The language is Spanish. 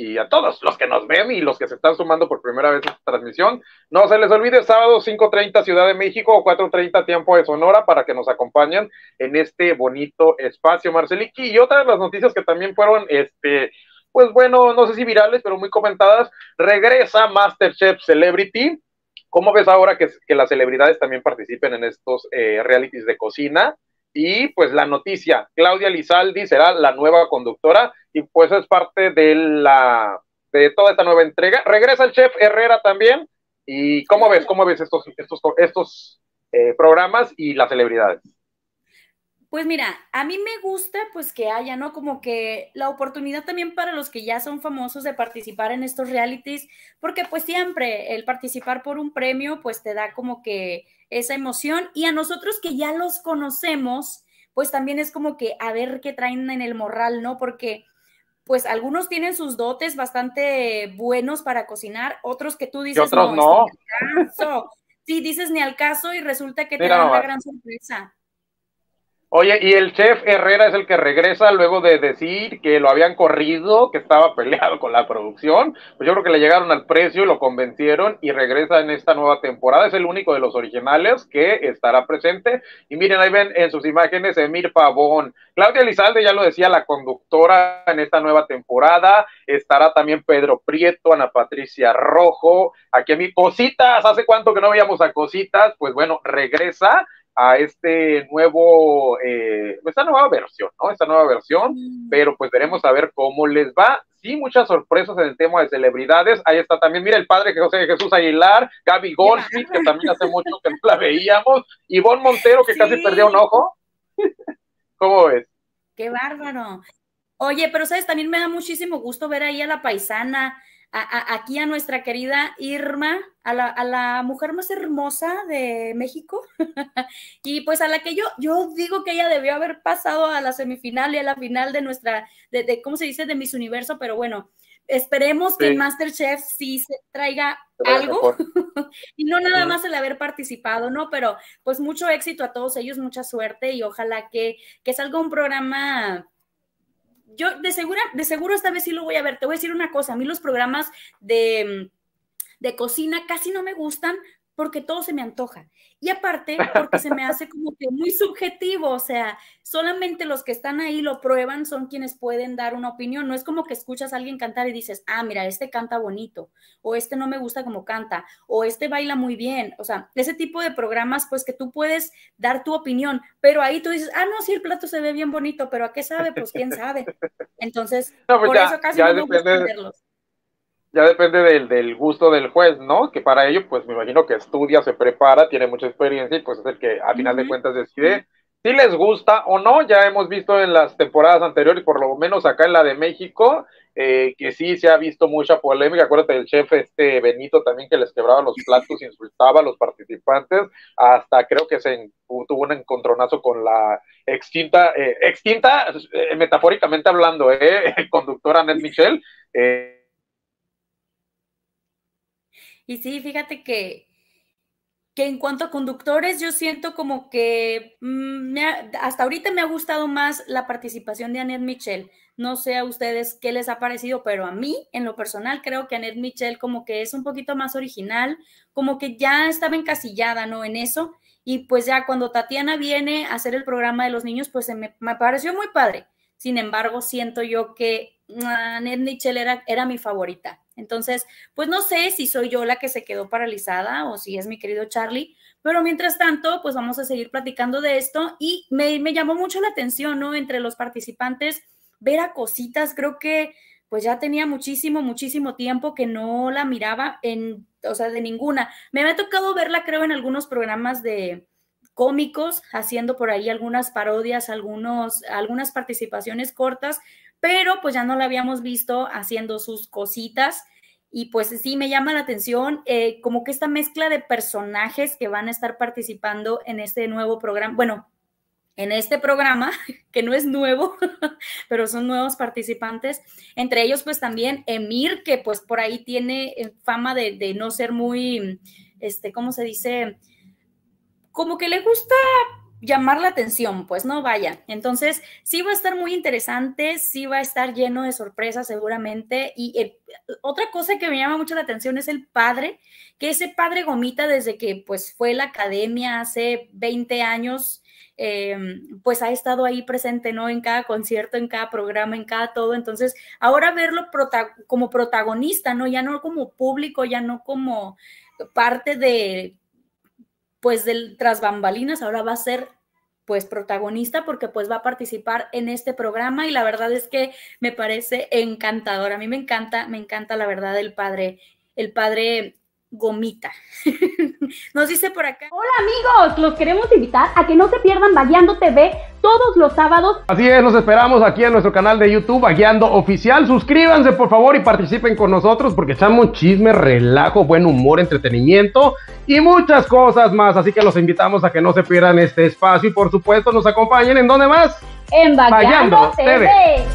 y a todos los que nos ven y los que se están sumando por primera vez a esta transmisión. No se les olvide, sábado 5.30 Ciudad de México o 4.30 tiempo de Sonora para que nos acompañen en este bonito espacio, Marceliki. Y otra de las noticias que también fueron, este, pues bueno, no sé si virales, pero muy comentadas, regresa Masterchef Celebrity. ¿Cómo ves ahora que, las celebridades también participen en estos eh, realities de cocina? Y pues la noticia, Claudia Lizaldi será la nueva conductora y pues es parte de la de toda esta nueva entrega. Regresa el chef Herrera también. ¿Y cómo ves? ¿Cómo ves estos, estos, estos eh, programas y las celebridades? Pues mira, a mí me gusta pues que haya, ¿no? Como que la oportunidad también para los que ya son famosos de participar en estos realities, porque pues siempre el participar por un premio pues te da como que esa emoción y a nosotros que ya los conocemos, pues también es como que a ver qué traen en el morral, ¿no? Porque pues algunos tienen sus dotes bastante buenos para cocinar, otros que tú dices, otros no. sí, dices ni al caso y resulta que te da una gran sorpresa. Oye, y el chef Herrera es el que regresa luego de decir que lo habían corrido, que estaba peleado con la producción. Pues yo creo que le llegaron al precio y lo convencieron y regresa en esta nueva temporada. Es el único de los originales que estará presente. Y miren, ahí ven en sus imágenes Emir Pavón. Claudia Lizalde, ya lo decía, la conductora en esta nueva temporada. Estará también Pedro Prieto, Ana Patricia Rojo. Aquí mi Cositas, ¿hace cuánto que no veíamos a Cositas? Pues bueno, regresa a este nuevo, eh, pues, esta nueva versión, ¿no? Esta nueva versión, mm. pero pues veremos a ver cómo les va. Sí, muchas sorpresas en el tema de celebridades. Ahí está también, mira, el padre que José Jesús Aguilar, Gaby Goldsmith, que también hace mucho que no la veíamos, Ivonne Montero, que casi perdió un ojo. ¿Cómo ves? Qué bárbaro. Oye, pero sabes, también me da muchísimo gusto ver ahí a la paisana, aquí a nuestra querida Irma, a la, a la mujer más hermosa de México, y pues a la que yo, yo digo que ella debió haber pasado a la semifinal y a la final de nuestra, de, ¿cómo se dice?, de Miss Universo, pero bueno, esperemos que Masterchef sí se traiga algo y no nada más el haber participado, ¿no? Pero pues mucho éxito a todos ellos, mucha suerte y ojalá que, que salga un programa yo de segura, de seguro esta vez sí lo voy a ver. Te voy a decir una cosa, a mí los programas de, mm, de cocina casi no me gustan porque todo se me antoja. Y aparte, porque se me hace como que muy subjetivo, o sea, solamente los que están ahí lo prueban son quienes pueden dar una opinión. No es como que escuchas a alguien cantar y dices, ah, mira, este canta bonito, o este no me gusta como canta, o este baila muy bien. O sea, ese tipo de programas, pues que tú puedes dar tu opinión, pero ahí tú dices, ah, no, sí, el plato se ve bien bonito, pero ¿a qué sabe? Pues quién sabe. Entonces, pues, por eso casi no ya depende del, del, gusto del juez, ¿no? Que para ello, pues me imagino que estudia, se prepara, tiene mucha experiencia y pues es el que a final de cuentas decide si les gusta o no. Ya hemos visto en las temporadas anteriores, por lo menos acá en la de México, eh, que sí se ha visto mucha polémica. Acuérdate del chef este Benito también que les quebraba los platos, insultaba a los participantes, hasta creo que se tuvo un encontronazo con la extinta, eh, extinta eh, metafóricamente hablando, El conductor Ned Michel. Eh, y sí, fíjate que, que en cuanto a conductores, yo siento como que mm, hasta ahorita me ha gustado más la participación de Annette Michel. No sé a ustedes qué les ha parecido, pero a mí, en lo personal, creo que Annette Michel como que es un poquito más original, como que ya estaba encasillada, ¿no? En eso. Y pues ya cuando Tatiana viene a hacer el programa de los niños, pues me, me pareció muy padre. Sin embargo, siento yo que Ah, Ned Nichelle era, era mi favorita. Entonces, pues no sé si soy yo la que se quedó paralizada o si es mi querido Charlie, pero mientras tanto, pues vamos a seguir platicando de esto y me, me llamó mucho la atención, ¿no? Entre los participantes, ver a cositas, creo que pues ya tenía muchísimo, muchísimo tiempo que no la miraba en, o sea, de ninguna. Me había tocado verla, creo, en algunos programas de cómicos, haciendo por ahí algunas parodias, algunos, algunas participaciones cortas, pero pues ya no la habíamos visto haciendo sus cositas. Y pues sí, me llama la atención eh, como que esta mezcla de personajes que van a estar participando en este nuevo programa, bueno, en este programa, que no es nuevo, pero son nuevos participantes. Entre ellos, pues también Emir, que pues por ahí tiene eh, fama de, de no ser muy, este, ¿cómo se dice? Como que le gusta llamar la atención, pues no vaya. Entonces, sí va a estar muy interesante, sí va a estar lleno de sorpresas seguramente. Y eh, otra cosa que me llama mucho la atención es el padre, que ese padre Gomita desde que pues fue la academia hace 20 años, eh, pues ha estado ahí presente, ¿no? En cada concierto, en cada programa, en cada todo. Entonces, ahora verlo como protagonista, ¿no? Ya no como público, ya no como parte de pues del tras bambalinas ahora va a ser pues protagonista porque pues va a participar en este programa y la verdad es que me parece encantador. A mí me encanta, me encanta la verdad el padre, el padre Gomita. Nos dice por acá. Hola amigos, los queremos invitar a que no se pierdan bailando TV todos los sábados. Así es, nos esperamos aquí en nuestro canal de YouTube, a Oficial. Suscríbanse, por favor, y participen con nosotros porque echamos chisme, relajo, buen humor, entretenimiento y muchas cosas más. Así que los invitamos a que no se pierdan este espacio y, por supuesto, nos acompañen en donde más. En Bagueando TV.